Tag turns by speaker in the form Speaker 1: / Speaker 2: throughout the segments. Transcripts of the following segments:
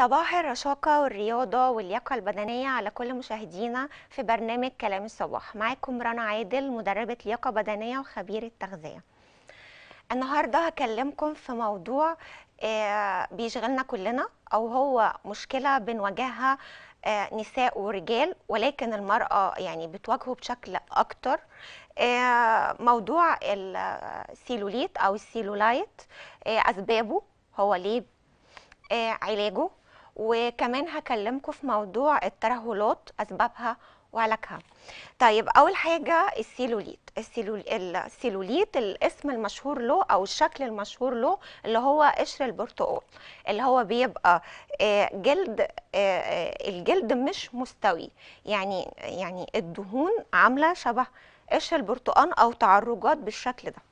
Speaker 1: صباح الرشاقة والرياضة واللياقة البدنية على كل مشاهدينا في برنامج كلام الصباح معاكم رنا عادل مدربة لياقة بدنية وخبيرة تغذية النهاردة هكلمكم في موضوع آه، بيشغلنا كلنا أو هو مشكلة بنواجهها آه، نساء ورجال ولكن المرأة يعني بتواجهه بشكل أكتر آه، موضوع السيلوليت أو السيلولايت أسبابه هو ليه علاجه وكمان هكلمكم في موضوع الترهلات اسبابها وعلاجها طيب اول حاجه السيلوليت السيلوليت الاسم المشهور له او الشكل المشهور له اللي هو قشر البرتقال اللي هو بيبقى آه، جلد آه، آه، الجلد مش مستوي يعني يعني الدهون عامله شبه قشر البرتقال او تعرجات بالشكل ده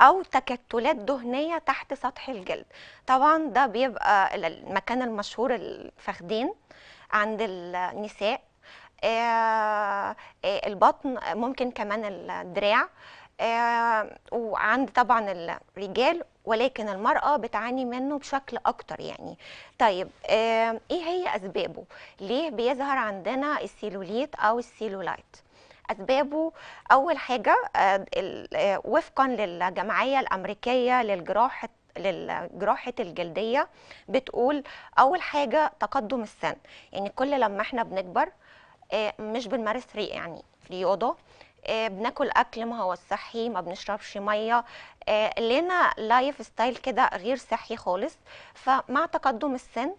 Speaker 1: او تكتلات دهنيه تحت سطح الجلد طبعا ده بيبقى المكان المشهور الفخدين عند النساء آه، آه، البطن ممكن كمان الدراع آه، وعند طبعا الرجال ولكن المرأة بتعاني منه بشكل أكتر يعني طيب إيه هي أسبابه؟ ليه بيظهر عندنا السيلوليت أو السيلولايت؟ اسبابه اول حاجه آه، آه، وفقا للجمعيه الامريكيه للجراحه للجراحه الجلدية بتقول أول حاجة تقدم السن يعني كل لما احنا بنكبر آه، مش بنمارس يعني رياضة بناكل اكل ما هو صحي ما بنشربش ميه لنا لايف ستايل كده غير صحي خالص فمع تقدم السن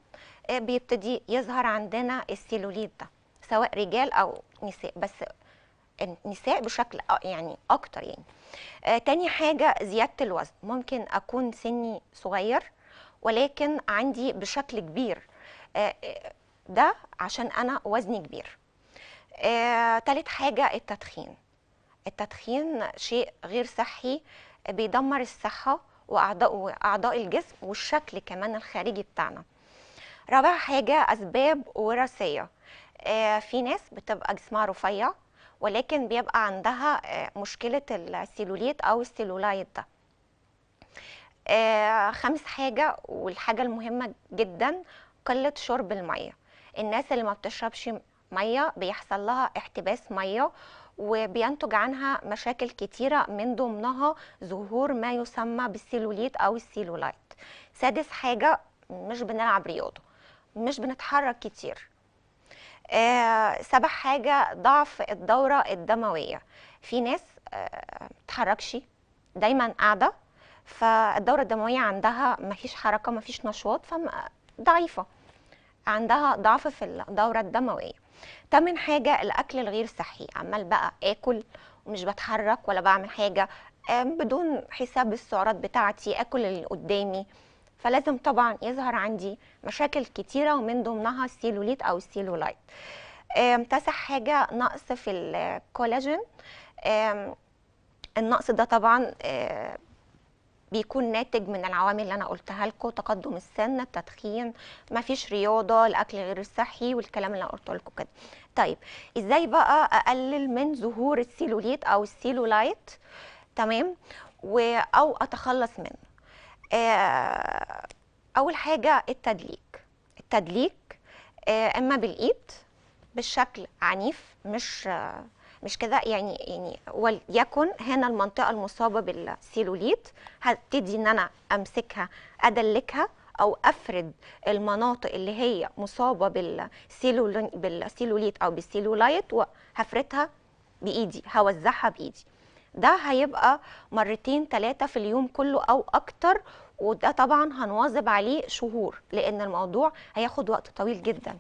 Speaker 1: بيبتدي يظهر عندنا السيلوليت ده سواء رجال او نساء بس النساء بشكل يعني اكتر يعني آه تاني حاجه زياده الوزن ممكن اكون سني صغير ولكن عندي بشكل كبير آه, آه، ده عشان انا وزني كبير آه تالت حاجه التدخين التدخين شيء غير صحي بيدمر الصحه واعضاء الجسم والشكل كمان الخارجي بتاعنا رابع حاجه اسباب وراثيه آه في ناس بتبقى جسمها رفيع ولكن بيبقى عندها آه، مشكلة السيلوليت أو السيلولايت ده آه، خامس حاجة والحاجة المهمة جدا قلة شرب المية الناس اللي ما بتشربش مية بيحصل لها احتباس مية وبينتج عنها مشاكل كتيرة من ضمنها ظهور ما يسمى بالسيلوليت أو السيلولايت سادس حاجة مش بنلعب رياضة مش بنتحرك كتير آه، سبب حاجه ضعف الدوره الدمويه في ناس آه، متحركش دايما قاعده فالدوره الدمويه عندها مفيش حركه مفيش نشاط فضعيفه عندها ضعف في الدوره الدمويه تمن حاجه الاكل الغير صحي عمال بقى اكل ومش بتحرك ولا بعمل حاجه آه، بدون حساب السعرات بتاعتي اكل اللي قدامي فلازم طبعا يظهر عندي مشاكل كتيره ومن ضمنها السيلوليت او السيلولايت امتسح حاجه نقص في الكولاجين النقص ده طبعا آه، بيكون ناتج من العوامل اللي انا قلتها لكم تقدم السن التدخين مفيش رياضه الاكل غير الصحي والكلام اللي انا قلته لكم كده طيب ازاي بقى اقلل من ظهور السيلوليت او السيلولايت تمام او اتخلص منه آه، اول حاجه التدليك التدليك آه، اما بالايد بالشكل عنيف مش آه، مش كده يعني يعني وليكن هنا المنطقه المصابه بالسيلوليت هبتدي ان انا امسكها ادلكها او افرد المناطق اللي هي مصابه بالسيلوليت او بالسيلولايت وهفردها بايدي هوزعها بايدي ده هيبقى مرتين ثلاثة في اليوم كله أو أكتر وده طبعا هنواظب عليه شهور لأن الموضوع هياخد وقت طويل جدا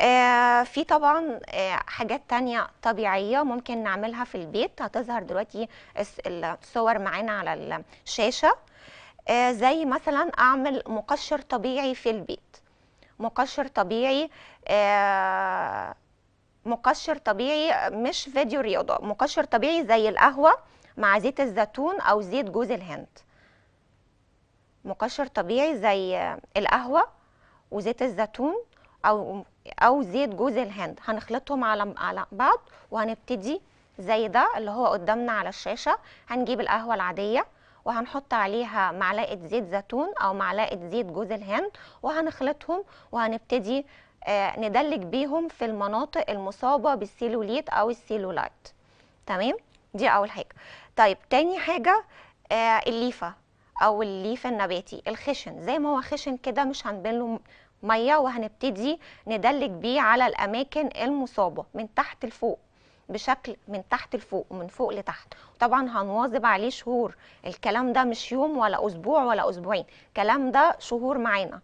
Speaker 1: آه، في طبعا آه، حاجات تانية طبيعية ممكن نعملها في البيت هتظهر دلوقتي الصور معانا على الشاشة آه، زي مثلا أعمل مقشر طبيعي في البيت مقشر طبيعي آه مقشر طبيعي مش فيديو رياضه مقشر طبيعي زي القهوه مع زيت الزيتون او زيت جوز الهند مقشر طبيعي زي القهوه وزيت الزيتون او او زيت جوز الهند هنخلطهم على على بعض وهنبتدي زي ده اللي هو قدامنا على الشاشه هنجيب القهوه العاديه وهنحط عليها معلقه زيت زيتون او معلقه زيت جوز الهند وهنخلطهم وهنبتدي آه، ندلك بيهم في المناطق المصابه بالسيلوليت او السيلولايت تمام دي اول حاجه طيب تاني حاجه آه، الليفه او الليف النباتي الخشن زي ما هو خشن كده مش هنبين له ميه وهنبتدي ندلك بيه على الاماكن المصابه من تحت لفوق بشكل من تحت لفوق ومن فوق لتحت طبعا هنواظب عليه شهور الكلام ده مش يوم ولا اسبوع ولا اسبوعين الكلام ده شهور معانا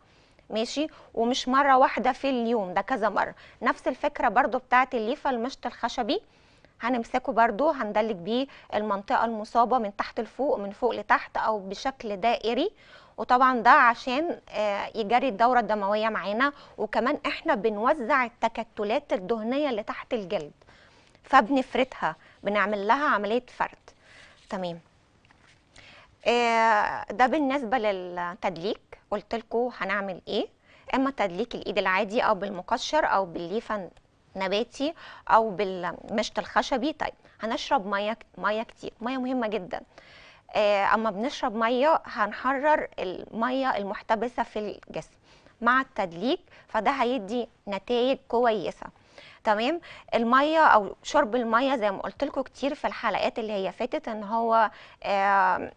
Speaker 1: ماشي ومش مره واحده في اليوم ده كذا مره نفس الفكره برده بتاعه الليفه المشط الخشبي هنمسكه برده هندلك بيه المنطقه المصابه من تحت لفوق من فوق لتحت او بشكل دائري وطبعا ده عشان آه، يجري الدوره الدمويه معانا وكمان احنا بنوزع التكتلات الدهنيه اللي تحت الجلد فبنفردها بنعمل لها عمليه فرد تمام آه، ده بالنسبه للتدليك قلت لكم هنعمل ايه اما تدليك الايد العادي او بالمقشر او بالليفه نباتي او بالمشط الخشبي طيب هنشرب ميه ميه كتير ميه مهمه جدا آه، اما بنشرب ميه هنحرر الميه المحتبسه في الجسم مع التدليك فده هيدي نتائج كويسه تمام الميه او شرب الميه زي ما قلت لكم كتير في الحلقات اللي هي فاتت ان هو آه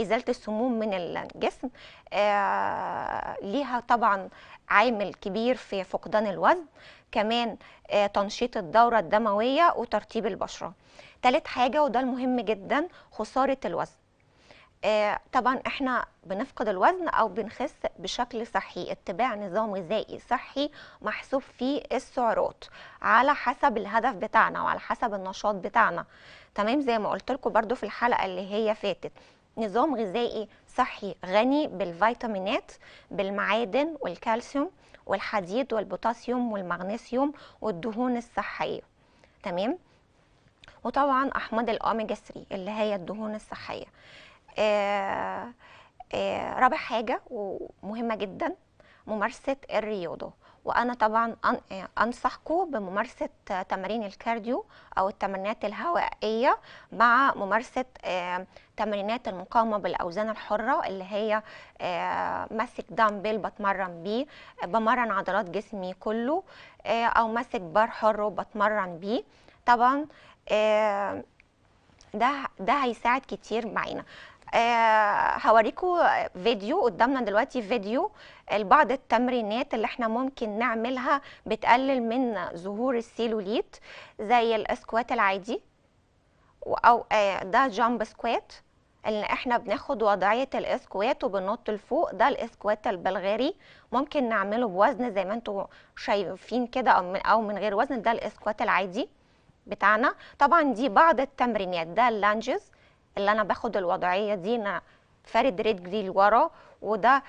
Speaker 1: ازاله السموم من الجسم آه، ليها طبعا عامل كبير في فقدان الوزن كمان آه، تنشيط الدوره الدمويه وترطيب البشره تالت حاجه وده المهم جدا خساره الوزن آه، طبعا احنا بنفقد الوزن او بنخس بشكل صحي اتباع نظام غذائي صحي محسوب فيه السعرات على حسب الهدف بتاعنا وعلى حسب النشاط بتاعنا تمام زي ما قلت لكم برده في الحلقه اللي هي فاتت نظام غذائي صحي غني بالفيتامينات بالمعادن والكالسيوم والحديد والبوتاسيوم والمغنيسيوم والدهون الصحيه تمام وطبعا احماض الاوميجا 3 اللي هي الدهون الصحيه آآ آه، آآ آه، رابع حاجه ومهمه جدا ممارسه الرياضه وانا طبعا انصحكم بممارسه تمارين الكارديو او التمرينات الهوائيه مع ممارسه تمرينات المقاومه بالاوزان الحره اللي هي ماسك دامبل بتمرن بيه بمرن عضلات جسمي كله او ماسك بار حر بتمرن بيه طبعا ده ده هيساعد كتير معانا آه، هوريكم فيديو قدامنا دلوقتي فيديو لبعض التمرينات اللي احنا ممكن نعملها بتقلل من ظهور السيلوليت زي الاسكوات العادي او آه، ده جامب سكوات اللي احنا بناخد وضعيه الاسكوات وبنط لفوق ده الاسكوات البلغاري ممكن نعمله بوزن زي ما انتم شايفين كده او من او من غير وزن ده الاسكوات العادي بتاعنا طبعا دي بعض التمرينات ده اللانجز اللي انا باخد الوضعيه دي انا فارد رجلي لورا وده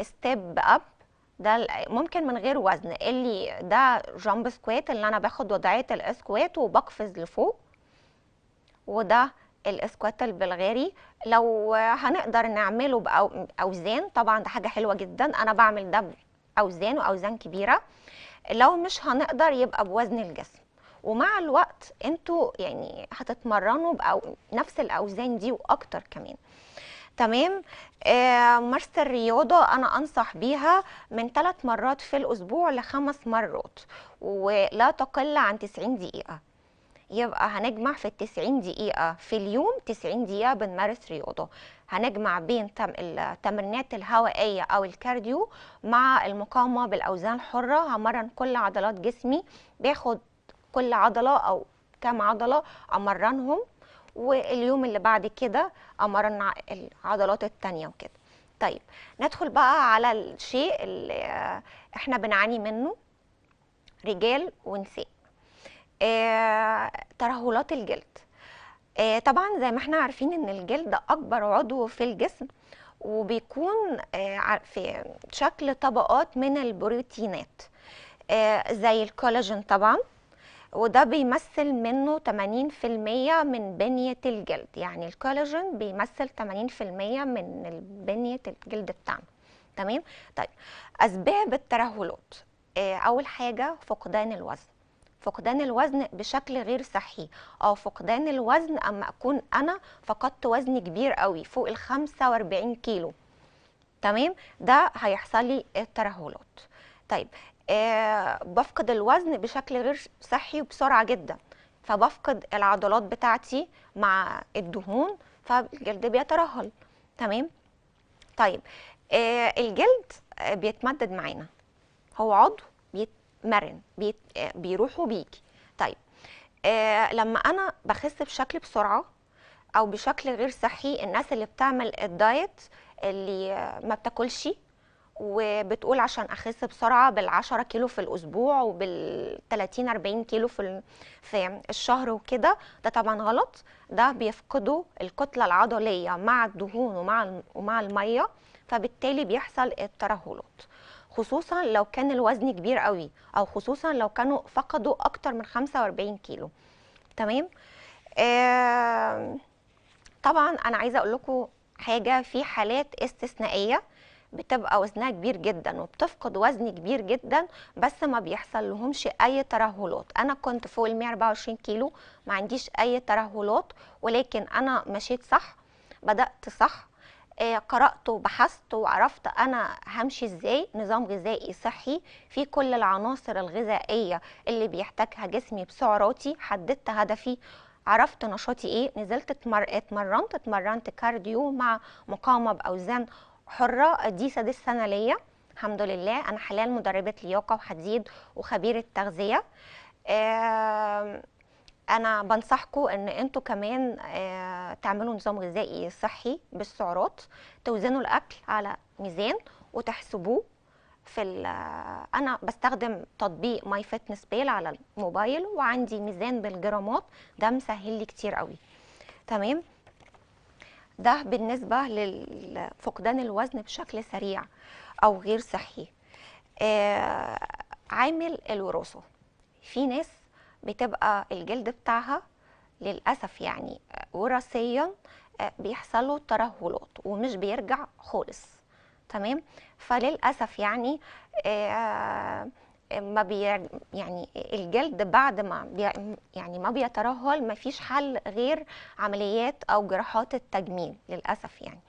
Speaker 1: ستيب اب ده ممكن من غير وزن إيه اللي ده جامب سكوات اللي انا باخد وضعيه الاسكوات وبقفز لفوق وده الاسكوات البلغاري لو هنقدر نعمله باوزان طبعا ده حاجه حلوه جدا انا بعمل ده باوزان واوزان كبيره لو مش هنقدر يبقى بوزن الجسم ومع الوقت انتوا يعني هتتمرنوا نفس الاوزان دي واكتر كمان تمام آه ممارسه الرياضه انا انصح بيها من ثلاث مرات في الاسبوع لخمس مرات ولا تقل عن 90 دقيقه يبقى هنجمع في ال 90 دقيقه في اليوم 90 دقيقه بنمارس رياضه هنجمع بين التمرينات الهوائيه او الكارديو مع المقاومه بالاوزان الحره همرن كل عضلات جسمي باخد كل عضله او كام عضله امرنهم واليوم اللي بعد كده امرن العضلات الثانيه وكده طيب ندخل بقى على الشيء اللي احنا بنعاني منه رجال ونساء اه ترهلات الجلد اه طبعا زي ما احنا عارفين ان الجلد اكبر عضو في الجسم وبيكون اه في شكل طبقات من البروتينات آه، زي الكولاجين طبعا وده بيمثل منه 80% من بنية الجلد يعني الكولاجين بيمثل 80% من بنية الجلد بتاعنا تمام طيب أسباب الترهلات آه، أول حاجة فقدان الوزن فقدان الوزن بشكل غير صحي او فقدان الوزن اما اكون انا فقدت وزن كبير قوي فوق ال 45 كيلو تمام ده هيحصل لي الترهلات طيب آه، بفقد الوزن بشكل غير صحي وبسرعه جدا فبفقد العضلات بتاعتي مع الدهون فالجلد بيترهل تمام طيب آه، الجلد آه، بيتمدد معانا هو عضو بيتمرن بيت بيروح وبيجي طيب لما انا بخس بشكل بسرعه او بشكل غير صحي الناس اللي بتعمل الدايت اللي ما بتاكلش وبتقول عشان اخس بسرعه بال10 كيلو في الاسبوع وبال30 40 كيلو في في الشهر وكده ده طبعا غلط ده بيفقدوا الكتله العضليه مع الدهون ومع ومع الميه فبالتالي بيحصل الترهلات خصوصا لو كان الوزن كبير قوي او خصوصا لو كانوا فقدوا اكتر من 45 كيلو تمام آه طبعا انا عايزه اقول لكم حاجه في حالات استثنائيه بتبقى وزنها كبير جدا وبتفقد وزن كبير جدا بس ما بيحصل لهمش اي ترهلات انا كنت فوق ال 124 كيلو ما عنديش اي ترهلات ولكن انا مشيت صح بدات صح آه، قرأت وبحثت وعرفت أنا همشي إزاي نظام غذائي صحي في كل العناصر الغذائية اللي بيحتاجها جسمي بسعراتي حددت هدفي عرفت نشاطي ايه نزلت اتمر... اتمرنت اتمرنت كارديو مع مقاومه باوزان حره دي سادس سنه ليا الحمد لله انا حاليا مدربه لياقه وحديد وخبيره تغذيه انا بنصحكم ان انتوا كمان تعملوا نظام غذائي صحي بالسعرات توزنوا الاكل على ميزان وتحسبوه في انا بستخدم تطبيق ماي فيتنس بيل على الموبايل وعندي ميزان بالجرامات ده مسهل لي كتير قوي تمام ده بالنسبه لفقدان الوزن بشكل سريع او غير صحي آه، عامل الوراثه في ناس بتبقى الجلد بتاعها للاسف يعني وراثيا آه، بيحصل له ترهلات ومش بيرجع خالص تمام فللاسف يعني آه ما بي يعني الجلد بعد ما بي يعني ما بيترهل ما فيش حل غير عمليات او جراحات التجميل للاسف يعني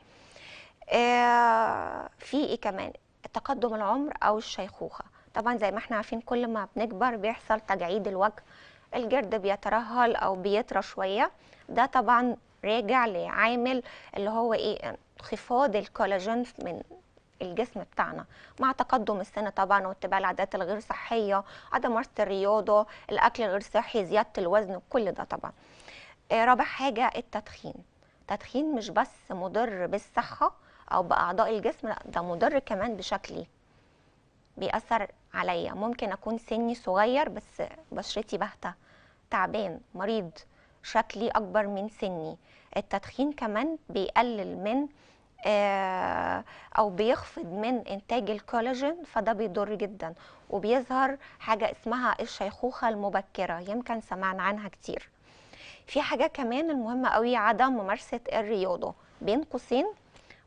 Speaker 1: آه، في ايه كمان تقدم العمر او الشيخوخه طبعا زي ما احنا عارفين كل ما بنكبر بيحصل تجاعيد الوجه الجلد بيترهل او بيطرى شويه ده طبعا راجع لعامل اللي هو ايه انخفاض الكولاجين من الجسم بتاعنا مع تقدم السن طبعا واتباع العادات الغير صحيه عدم ممارسه الرياضه الاكل الغير صحي زياده الوزن كل ده طبعا آه، رابع حاجه التدخين التدخين مش بس مضر بالصحه او باعضاء الجسم لا ده مضر كمان بشكلي بيأثر عليا ممكن اكون سني صغير بس بشرتي باهته تعبان مريض شكلي اكبر من سني التدخين كمان بيقلل من آه، او بيخفض من انتاج الكولاجين فده بيضر جدا وبيظهر حاجه اسمها الشيخوخه المبكره يمكن سمعنا عنها كتير في حاجه كمان المهمه قوي عدم ممارسه الرياضه بين قوسين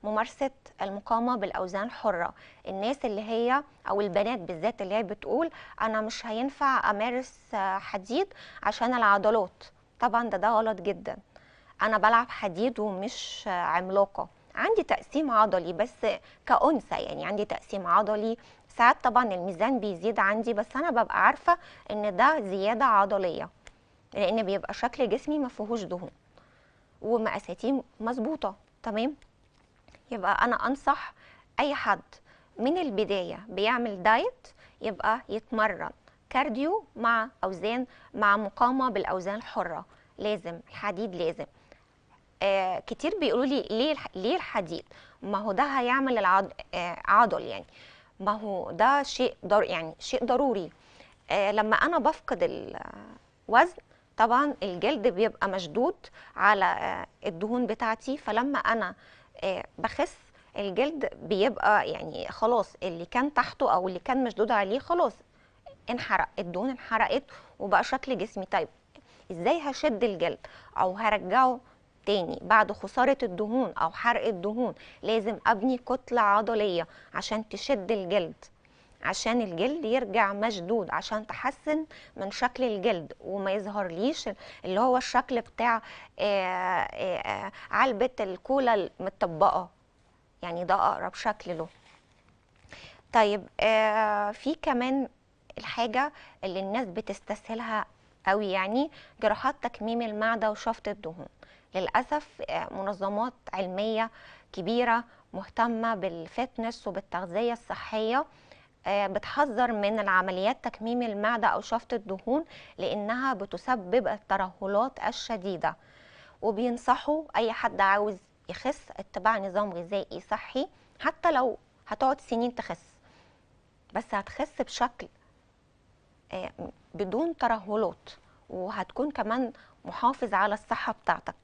Speaker 1: ممارسه المقاومه بالاوزان الحره الناس اللي هي او البنات بالذات اللي هي بتقول انا مش هينفع امارس حديد عشان العضلات طبعا ده ده غلط جدا انا بلعب حديد ومش عملاقه عندي تقسيم عضلي بس كأنثى يعني عندي تقسيم عضلي ساعات طبعا الميزان بيزيد عندي بس انا ببقى عارفه ان ده زياده عضليه لان بيبقى شكل جسمي ما فيهوش دهون ومقاساتي مظبوطه تمام يبقى انا انصح اي حد من البدايه بيعمل دايت يبقى يتمرن كارديو مع اوزان مع مقاومه بالاوزان الحره لازم الحديد لازم آه، كتير بيقولوا لي ليه ليه الحديد ما هو ده هيعمل العضل آه عضل يعني ما هو ده شيء ضر يعني شيء ضروري آه لما انا بفقد الوزن طبعا الجلد بيبقى مشدود على آه الدهون بتاعتي فلما انا آه بخس الجلد بيبقى يعني خلاص اللي كان تحته او اللي كان مشدود عليه خلاص انحرق الدهون انحرقت وبقى شكل جسمي طيب ازاي هشد الجلد او هرجعه تاني بعد خسارة الدهون أو حرق الدهون لازم أبني كتلة عضلية عشان تشد الجلد عشان الجلد يرجع مشدود عشان تحسن من شكل الجلد وما يظهر ليش اللي هو الشكل بتاع آآ آه، آآ آه، آه، علبة الكولا المتطبقة يعني ده أقرب شكل له طيب في كمان الحاجة اللي الناس بتستسهلها قوي يعني جراحات تكميم المعدة وشفط الدهون للأسف آه، منظمات علمية كبيرة مهتمة بالفتنس وبالتغذية الصحية آه، بتحذر من العمليات تكميم المعدة أو شفط الدهون لأنها بتسبب الترهلات الشديدة وبينصحوا أي حد عاوز يخس اتباع نظام غذائي صحي حتى لو هتقعد سنين تخس بس هتخس بشكل آه، بدون ترهلات وهتكون كمان محافظ على الصحة بتاعتك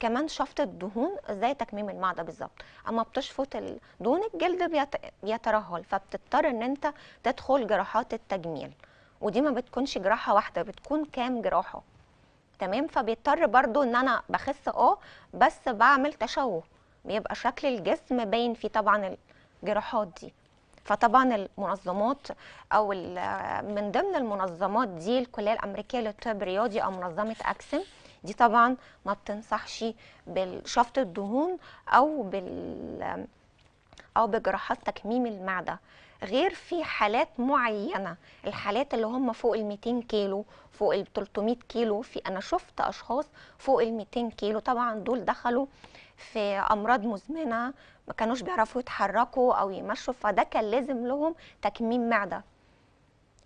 Speaker 1: كمان شفط الدهون زي تكميم المعده بالظبط اما بتشفط الدهون الجلد بيترهل فبتضطر ان انت تدخل جراحات التجميل ودي ما بتكونش جراحه واحده بتكون كام جراحه تمام فبيضطر برضو ان انا بخس اه بس بعمل تشوه بيبقى شكل الجسم باين فيه طبعا الجراحات دي فطبعا المنظمات او من ضمن المنظمات دي الكليه الامريكيه للطب الرياضي او منظمه اكسن دي طبعا ما بتنصحش بالشفط الدهون او بال او بجراحات تكميم المعده غير في حالات معينه الحالات اللي هم فوق ال 200 كيلو فوق ال 300 كيلو في انا شفت اشخاص فوق ال 200 كيلو طبعا دول دخلوا في امراض مزمنه ما كانوش بيعرفوا يتحركوا او يمشوا فده كان لازم لهم تكميم معده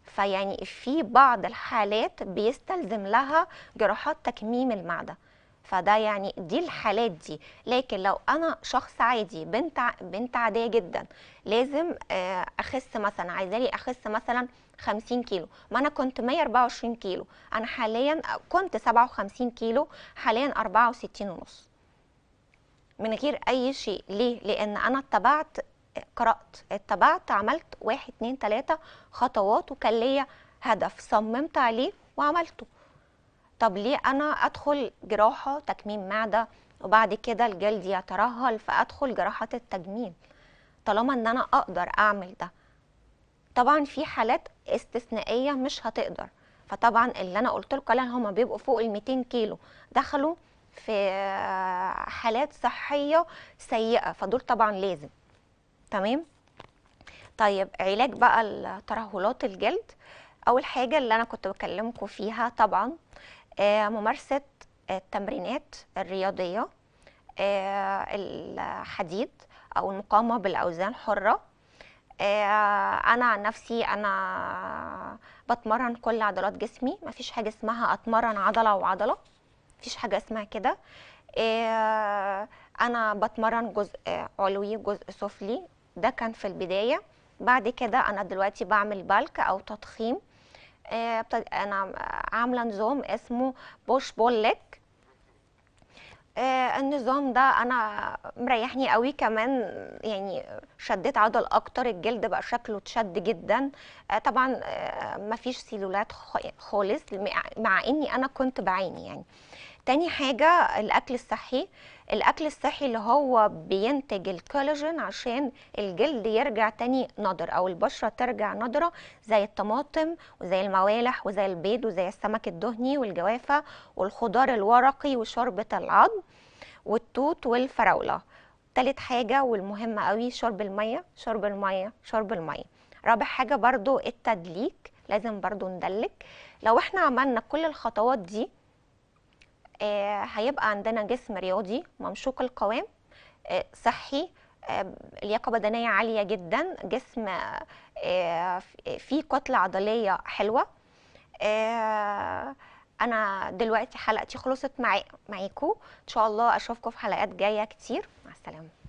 Speaker 1: فيعني في بعض الحالات بيستلزم لها جراحات تكميم المعده فده يعني دي الحالات دي لكن لو انا شخص عادي بنت بنت عاديه جدا لازم آه، اخس مثلا عايزه لي اخس مثلا 50 كيلو ما انا كنت 124 كيلو انا حاليا كنت 57 كيلو حاليا 64 ونص من غير اي شيء ليه لان انا اتبعت قرأت اتبعت عملت واحد اتنين تلاتة خطوات وكان ليا هدف صممت عليه وعملته طب ليه أنا أدخل جراحة تكميم معدة وبعد كده الجلد يترهل فأدخل جراحة التجميل طالما أن أنا أقدر أعمل ده طبعا في حالات استثنائية مش هتقدر فطبعا اللي أنا قلت لكم عليها هما بيبقوا فوق ال كيلو دخلوا في حالات صحية سيئة فدول طبعا لازم تمام طيب علاج بقى الترهلات الجلد اول حاجه اللي انا كنت بكلمكم فيها طبعا آه، ممارسه التمرينات الرياضيه آه، الحديد او المقاومه بالاوزان حره آه، انا عن نفسي انا بتمرن كل عضلات جسمي مفيش حاجه اسمها اتمرن عضله وعضله مفيش حاجه اسمها كده انا بتمرن جزء علوي جزء سفلي ده كان في البداية بعد كده أنا دلوقتي بعمل بلك أو تضخيم آه، أنا عاملة نظام اسمه بوش بول لك آه، النظام ده انا مريحني قوي كمان يعني شديت عضل اكتر الجلد بقى شكله اتشد جدا آه، طبعا مفيش سيلولات خالص مع اني انا كنت بعيني يعني تاني حاجة الأكل الصحي الأكل الصحي اللي هو بينتج الكولاجين عشان الجلد يرجع تاني نضر أو البشرة ترجع نضرة زي الطماطم وزي الموالح وزي البيض وزي السمك الدهني والجوافة والخضار الورقي وشربة العظم والتوت والفراولة تالت حاجة والمهمة قوي شرب المية شرب المية شرب المية رابع حاجة برضو التدليك لازم برضو ندلك لو احنا عملنا كل الخطوات دي آه، هيبقى عندنا جسم رياضي ممشوق القوام آه، صحي آه، لياقه بدنيه عاليه جدا جسم فيه كتله عضليه حلوه انا دلوقتي حلقتي خلصت معاكم ان شاء الله اشوفكم في حلقات جايه كتير مع السلامه